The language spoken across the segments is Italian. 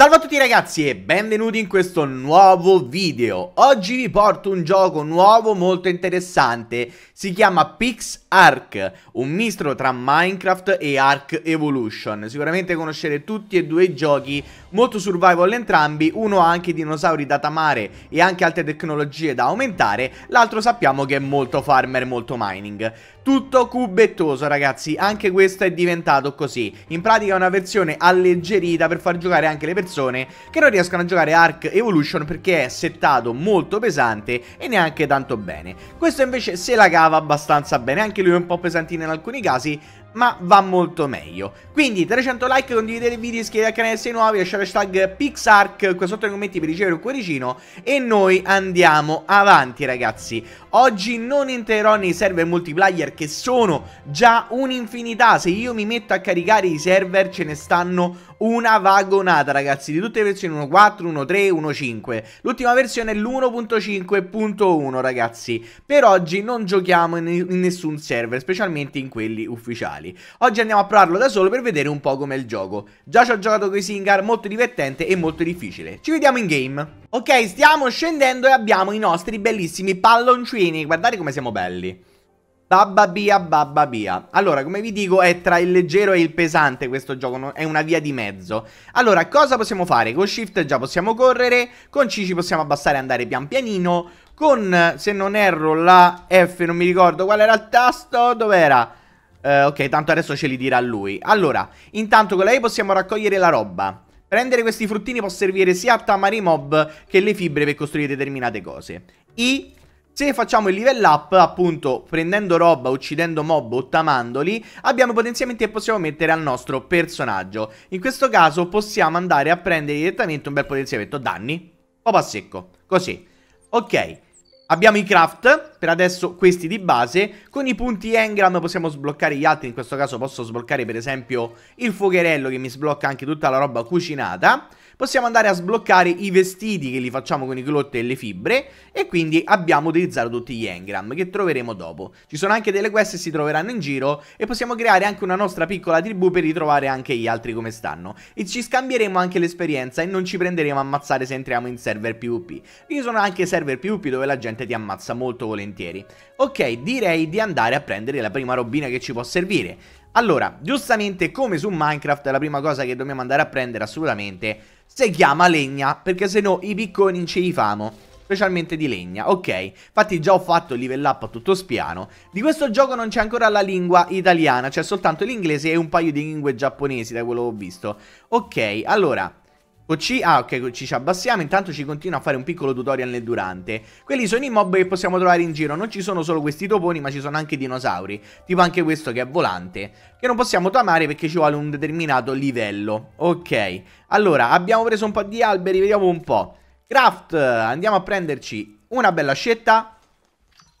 Salve a tutti ragazzi e benvenuti in questo nuovo video Oggi vi porto un gioco nuovo molto interessante Si chiama Pix Arc Un misto tra Minecraft e Ark Evolution Sicuramente conoscete tutti e due i giochi Molto survival entrambi Uno ha anche dinosauri da tamare e anche altre tecnologie da aumentare L'altro sappiamo che è molto farmer, molto mining Tutto cubettoso ragazzi Anche questo è diventato così In pratica è una versione alleggerita per far giocare anche le persone persone che non riescono a giocare Ark Evolution perché è settato molto pesante e neanche tanto bene. Questo invece se la cava abbastanza bene, anche lui è un po' pesantino in alcuni casi, ma va molto meglio. Quindi 300 like, condividete il video, iscrivetevi al canale se sei nuovi, lasciate hashtag Pixark qua sotto nei commenti per ricevere un cuoricino e noi andiamo avanti ragazzi. Oggi non entrerò nei server multiplayer che sono già un'infinità, se io mi metto a caricare i server ce ne stanno una vagonata, ragazzi, di tutte le versioni 1.4, 1.3, 1.5. L'ultima versione è l'1.5.1, ragazzi. Per oggi non giochiamo in, in, nessun server, specialmente in quelli ufficiali. Oggi andiamo a provarlo da solo per vedere un po' com'è il gioco. Già ci ho giocato con i Singar, molto divertente e molto difficile. Ci vediamo in game. Ok, stiamo scendendo e abbiamo i nostri bellissimi palloncini. Guardate come siamo belli. Babba Bia, Babba Bia. Allora, come vi dico, è tra il leggero e il pesante questo gioco, è una via di mezzo. Allora, cosa possiamo fare? Con Shift già possiamo correre, con C ci possiamo abbassare e andare pian pianino, con, se non erro, la F, non mi ricordo qual era il tasto, dov'era? Uh, ok, tanto adesso ce li dirà lui. Allora, intanto con lei possiamo raccogliere la roba. Prendere questi fruttini può servire sia a tamare i mob che le fibre per costruire determinate cose. I se facciamo il level up, appunto, prendendo roba, uccidendo mob o tamandoli, abbiamo potenziamenti che possiamo mettere al nostro personaggio. In questo caso possiamo andare a prendere direttamente un bel potenziamento danni, o a secco, così. Ok, abbiamo i craft, per adesso questi di base. Con i punti Engram possiamo sbloccare gli altri, in questo caso posso sbloccare per esempio il fuocherello che mi sblocca anche tutta la roba cucinata. Possiamo andare a sbloccare i vestiti che li facciamo con i clotte e le fibre e quindi abbiamo utilizzato tutti gli engram che troveremo dopo. Ci sono anche delle quest che si troveranno in giro e possiamo creare anche una nostra piccola tribù per ritrovare anche gli altri come stanno. E ci scambieremo anche l'esperienza e non ci prenderemo a ammazzare se entriamo in server PvP. Ci sono anche server PvP dove la gente ti ammazza molto volentieri volentieri. Ok, direi di andare a prendere la prima robina che ci può servire. Allora, giustamente come su Minecraft la prima cosa che dobbiamo andare a prendere assolutamente si chiama legna, perché se no i picconi ce li famo specialmente di legna, ok? Infatti già ho fatto il level up a tutto spiano. Di questo gioco non c'è ancora la lingua italiana, c'è soltanto l'inglese e un paio di lingue giapponesi da quello che ho visto. Ok, allora, con ah ok, ci abbassiamo, intanto ci continua a fare un piccolo tutorial nel durante. Quelli sono i mob che possiamo trovare in giro, non ci sono solo questi toponi ma ci sono anche i dinosauri, tipo anche questo che è volante, che non possiamo tamare perché ci vuole un determinato livello. Ok, allora abbiamo preso un po' di alberi, vediamo un po'. Craft, andiamo a prenderci una bella scetta,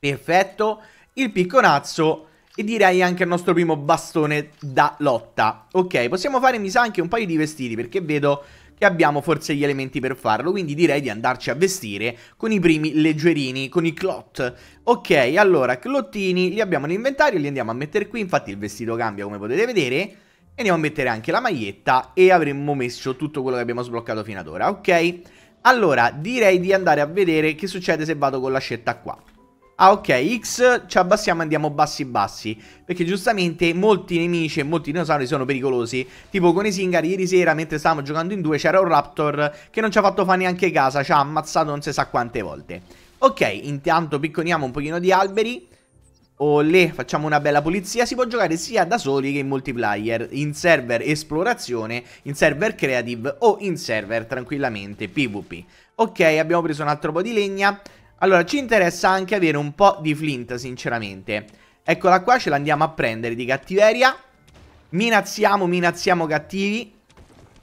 perfetto, il picconazzo e direi anche il nostro primo bastone da lotta. Ok, possiamo fare mi sa anche un paio di vestiti perché vedo che abbiamo forse gli elementi per farlo, quindi direi di andarci a vestire con i primi leggerini, con i clot. Ok, allora, clottini li abbiamo in inventario, li andiamo a mettere qui, infatti il vestito cambia come potete vedere, e andiamo a mettere anche la maglietta e avremmo messo tutto quello che abbiamo sbloccato fino ad ora, ok? Allora, direi di andare a vedere che succede se vado con l'ascetta qua. Ah ok, X ci abbassiamo e andiamo bassi bassi Perché giustamente molti nemici e molti dinosauri sono pericolosi Tipo con i Singari, ieri sera mentre stavamo giocando in due c'era un Raptor Che non ci ha fatto fare neanche casa, ci ha ammazzato non si sa quante volte Ok, intanto picconiamo un pochino di alberi Olè, facciamo una bella pulizia Si può giocare sia da soli che in multiplayer In server esplorazione, in server creative o in server tranquillamente pvp Ok, abbiamo preso un altro po' di legna allora, ci interessa anche avere un po' di flint, sinceramente. Eccola qua, ce l'andiamo a prendere di cattiveria. Minazziamo, minazziamo cattivi.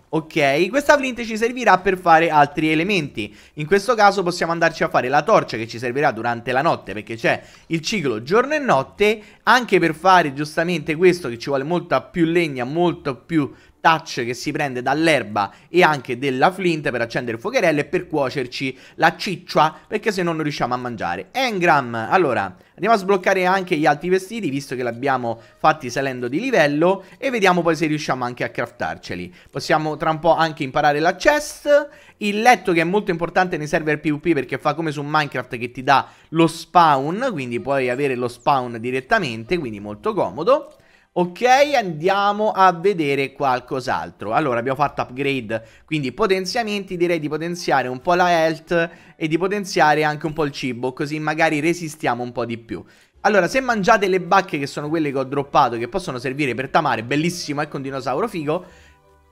Ok, questa flint ci servirà per fare altri elementi. In questo caso possiamo andarci a fare la torcia che ci servirà durante la notte, perché c'è il ciclo giorno e notte, anche per fare giustamente questo che ci vuole molta più legna, molto più touch che si prende dall'erba e anche della flint per accendere il fuocherello e per cuocerci la ciccia perché se no non riusciamo a mangiare. Engram, allora andiamo a sbloccare anche gli altri vestiti visto che l'abbiamo fatti salendo di livello e vediamo poi se riusciamo anche a craftarceli. Possiamo tra un po' anche imparare la chest, il letto che è molto importante nei server PvP perché fa come su Minecraft che ti dà lo spawn, quindi puoi avere lo spawn direttamente, quindi molto comodo. Ok, andiamo a vedere qualcos'altro. Allora, abbiamo fatto upgrade, quindi potenziamenti, direi di potenziare un po' la health e di potenziare anche un po' il cibo, così magari resistiamo un po' di più. Allora, se mangiate le bacche che sono quelle che ho droppato, che possono servire per tamare, bellissimo, ecco un dinosauro figo,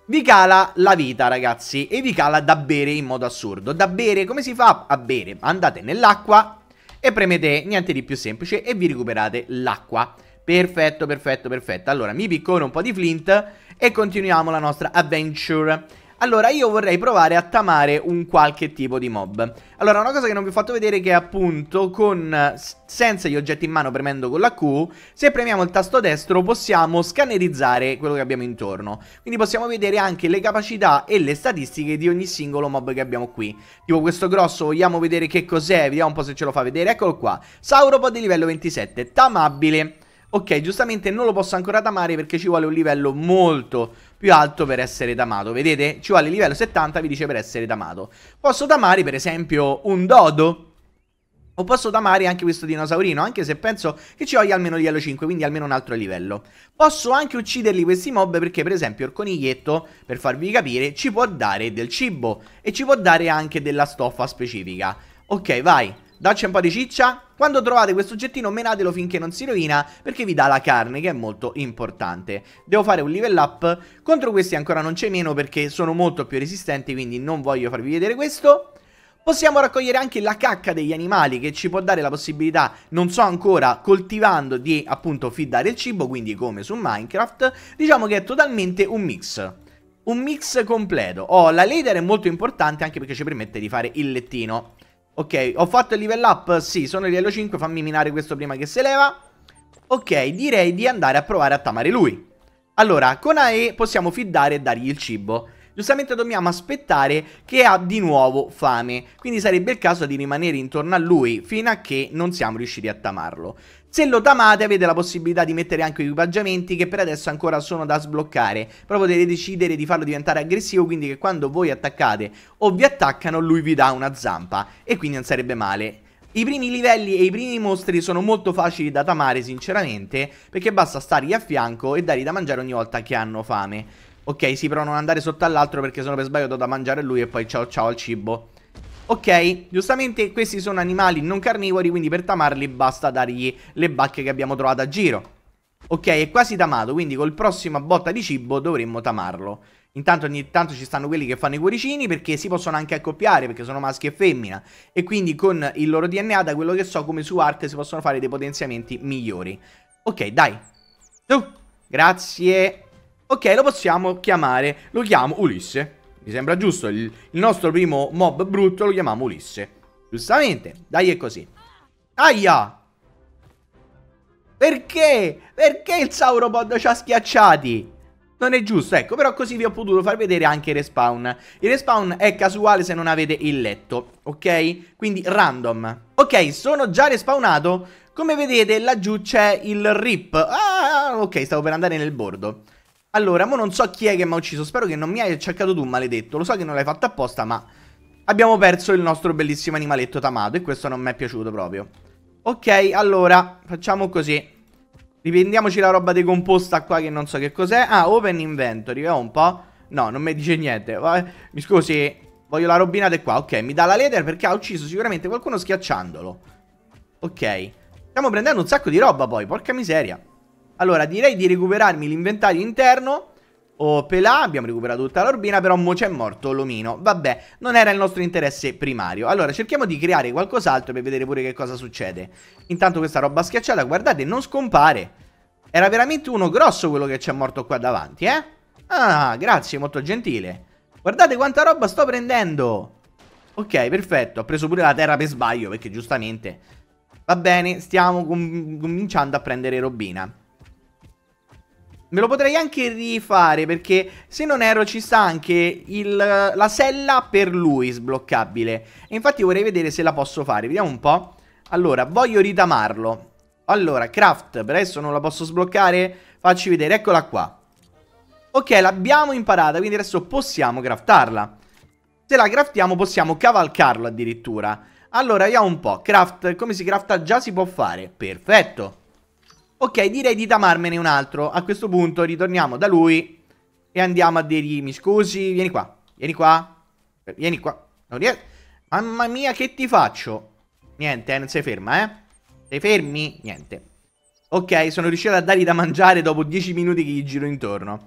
vi cala la vita, ragazzi, e vi cala da bere in modo assurdo. Da bere, come si fa a bere? Andate nell'acqua e premete niente di più semplice e vi recuperate l'acqua. Perfetto, perfetto, perfetto. Allora, mi piccone un po' di flint e continuiamo la nostra adventure. Allora, io vorrei provare a tamare un qualche tipo di mob. Allora, una cosa che non vi ho fatto vedere è che appunto con... senza gli oggetti in mano premendo con la Q, se premiamo il tasto destro possiamo scannerizzare quello che abbiamo intorno. Quindi possiamo vedere anche le capacità e le statistiche di ogni singolo mob che abbiamo qui. Tipo questo grosso, vogliamo vedere che cos'è, vediamo un po' se ce lo fa vedere. Eccolo qua, Sauropod di livello 27, tamabile. Ok, giustamente non lo posso ancora tamare perché ci vuole un livello molto più alto per essere tamato. Vedete? Ci vuole il livello 70, vi dice, per essere tamato. Posso tamare, per esempio, un dodo. O posso tamare anche questo dinosaurino, anche se penso che ci voglia almeno livello 5, quindi almeno un altro livello. Posso anche ucciderli questi mob perché per esempio il coniglietto, per farvi capire, ci può dare del cibo e ci può dare anche della stoffa specifica. Ok, vai, dacci un po' di ciccia, quando trovate questo oggettino menatelo finché non si rovina perché vi dà la carne che è molto importante. Devo fare un level up, contro questi ancora non c'è meno perché sono molto più resistenti quindi non voglio farvi vedere questo. Possiamo raccogliere anche la cacca degli animali che ci può dare la possibilità, non so ancora, coltivando di appunto fiddare il cibo, quindi come su Minecraft, diciamo che è totalmente un mix un mix completo. Oh, la leader è molto importante anche perché ci permette di fare il lettino. Ok, ho fatto il level up, sì, sono il livello 5, fammi minare questo prima che si leva. Ok, direi di andare a provare a tamare lui. Allora, con AE possiamo fiddare e dargli il cibo giustamente dobbiamo aspettare che ha di nuovo fame, quindi sarebbe il caso di rimanere intorno a lui fino a che non siamo riusciti a tamarlo. Se lo tamate avete la possibilità di mettere anche equipaggiamenti che per adesso ancora sono da sbloccare, però potete decidere di farlo diventare aggressivo, quindi che quando voi attaccate o vi attaccano lui vi dà una zampa e quindi non sarebbe male. I primi livelli e i primi mostri sono molto facili da tamare sinceramente perché basta stargli a fianco e dargli da mangiare ogni volta che hanno fame. Ok, sì, però non andare sotto all'altro perché sono per sbaglio do da mangiare lui e poi ciao ciao al cibo. Ok, giustamente questi sono animali non carnivori, quindi per tamarli basta dargli le bacche che abbiamo trovato a giro. Ok, è quasi tamato, quindi col prossimo botta di cibo dovremmo tamarlo. Intanto ogni tanto ci stanno quelli che fanno i cuoricini perché si possono anche accoppiare perché sono maschi e femmina e quindi con il loro DNA da quello che so come su arte si possono fare dei potenziamenti migliori. Ok, dai. Uh, grazie. Ok, lo possiamo chiamare, lo chiamo Ulisse. Mi sembra giusto, il, il nostro primo mob brutto lo chiamiamo Ulisse. Giustamente, dai è così. Aia! Perché? Perché il Sauropod ci ha schiacciati? Non è giusto, ecco, però così vi ho potuto far vedere anche il respawn. Il respawn è casuale se non avete il letto, ok? Quindi random. Ok, sono già respawnato. Come vedete laggiù c'è il rip. Ah, ok, stavo per andare nel bordo. Allora, mo non so chi è che mi ha ucciso, spero che non mi hai cercato tu, maledetto. Lo so che non l'hai fatto apposta, ma abbiamo perso il nostro bellissimo animaletto tamato e questo non mi è piaciuto proprio. Ok, allora, facciamo così. Riprendiamoci la roba decomposta qua che non so che cos'è. Ah, open inventory, vediamo un po'. No, non mi dice niente. mi scusi, voglio la robinata qua. Ok, mi dà la leader perché ha ucciso sicuramente qualcuno schiacciandolo. Ok. Stiamo prendendo un sacco di roba poi, porca miseria. Allora, direi di recuperarmi l'inventario interno. Oh, pelà, abbiamo recuperato tutta l'orbina, però mo c'è morto l'omino. Vabbè, non era il nostro interesse primario. Allora, cerchiamo di creare qualcos'altro per vedere pure che cosa succede. Intanto questa roba schiacciata, guardate, non scompare. Era veramente uno grosso quello che c'è morto qua davanti, eh? Ah, grazie, molto gentile. Guardate quanta roba sto prendendo. Ok, perfetto. Ho preso pure la terra per sbaglio, perché giustamente... Va bene, stiamo com cominciando a prendere robina. Me lo potrei anche rifare perché se non erro ci sta anche il, la sella per lui sbloccabile. E infatti vorrei vedere se la posso fare. Vediamo un po'. Allora, voglio ritamarlo. Allora, craft, per adesso non la posso sbloccare. Facci vedere, eccola qua. Ok, l'abbiamo imparata, quindi adesso possiamo craftarla. Se la craftiamo possiamo cavalcarlo addirittura. Allora, vediamo un po'. Craft, come si crafta già si può fare. Perfetto. Ok, direi di tamarmene un altro. A questo punto ritorniamo da lui e andiamo a dirgli, mi scusi, vieni qua, vieni qua, vieni qua. Non riesco... Mamma mia, che ti faccio? Niente, eh, non sei ferma, eh? Sei fermi? Niente. Ok, sono riuscito a dargli da mangiare dopo 10 minuti che gli giro intorno.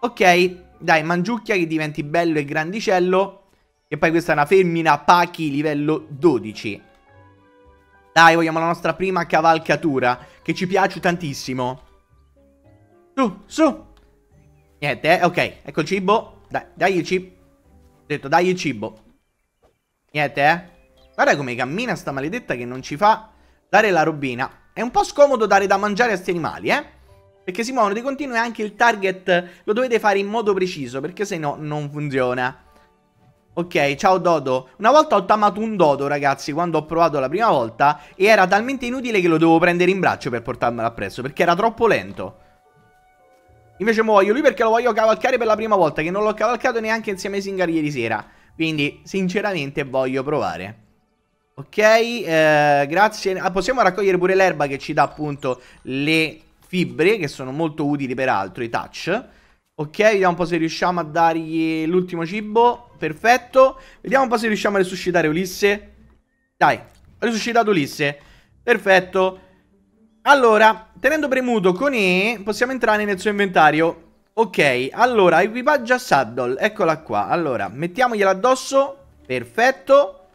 Ok, dai, mangiucchia che diventi bello e grandicello. E poi questa è una femmina Pachi livello 12. Dai, vogliamo la nostra prima cavalcatura, che ci piace tantissimo. Su, su. Niente, eh? ok, ecco il cibo. Dai, dai il cibo. Ho detto, dai il cibo. Niente, eh. Guarda come cammina sta maledetta che non ci fa dare la robina. È un po' scomodo dare da mangiare a questi animali, eh? Perché si muovono di continuo e anche il target lo dovete fare in modo preciso, perché se no non funziona. Ok, ciao Dodo. Una volta ho tamato un Dodo, ragazzi, quando ho provato la prima volta e era talmente inutile che lo dovevo prendere in braccio per portarmelo appresso, perché era troppo lento. Invece muoio lui perché lo voglio cavalcare per la prima volta, che non l'ho cavalcato neanche insieme ai Singar ieri sera. Quindi, sinceramente, voglio provare. Ok, eh, grazie. Ah, possiamo raccogliere pure l'erba che ci dà appunto le fibre, che sono molto utili peraltro, i touch. Ok, vediamo un po' se riusciamo a dargli l'ultimo cibo. Perfetto. Vediamo un po' se riusciamo a resuscitare Ulisse. Dai, ho resuscitato Ulisse. Perfetto. Allora, tenendo premuto con E, possiamo entrare nel suo inventario. Ok, allora, equipaggio a Saddle. Eccola qua. Allora, mettiamogliela addosso. Perfetto.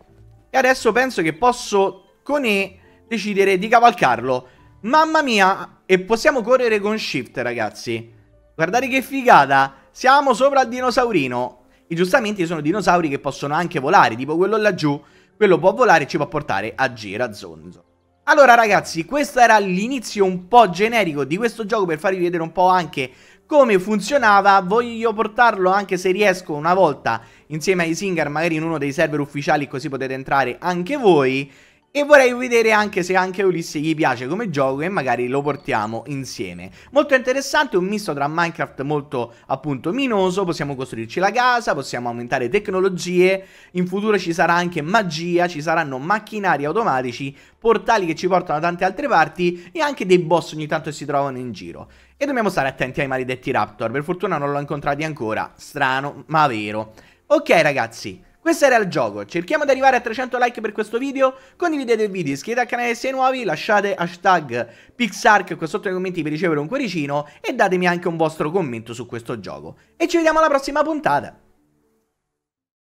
E adesso penso che posso con E decidere di cavalcarlo. Mamma mia! E possiamo correre con Shift, ragazzi. Guardate che figata! Siamo sopra il dinosaurino. I giustamenti sono dinosauri che possono anche volare, tipo quello laggiù. Quello può volare e ci può portare a Gerazonzo. Allora ragazzi, questo era l'inizio un po' generico di questo gioco per farvi vedere un po' anche come funzionava. Voglio portarlo anche se riesco una volta insieme ai Singer, magari in uno dei server ufficiali, così potete entrare anche voi. E vorrei vedere anche se anche Ulisse gli piace come gioco e magari lo portiamo insieme. Molto interessante, un misto tra Minecraft molto appunto minoso, possiamo costruirci la casa, possiamo aumentare tecnologie, in futuro ci sarà anche magia, ci saranno macchinari automatici, portali che ci portano da tante altre parti e anche dei boss ogni tanto si trovano in giro. E dobbiamo stare attenti ai maledetti raptor, per fortuna non l'ho incontrati ancora, strano ma vero. Ok ragazzi, questo era il gioco, cerchiamo di arrivare a 300 like per questo video, condividete il video, iscrivetevi al canale se siete nuovi, lasciate hashtag Pixark qua sotto nei commenti per ricevere un cuoricino e datemi anche un vostro commento su questo gioco. E ci vediamo alla prossima puntata!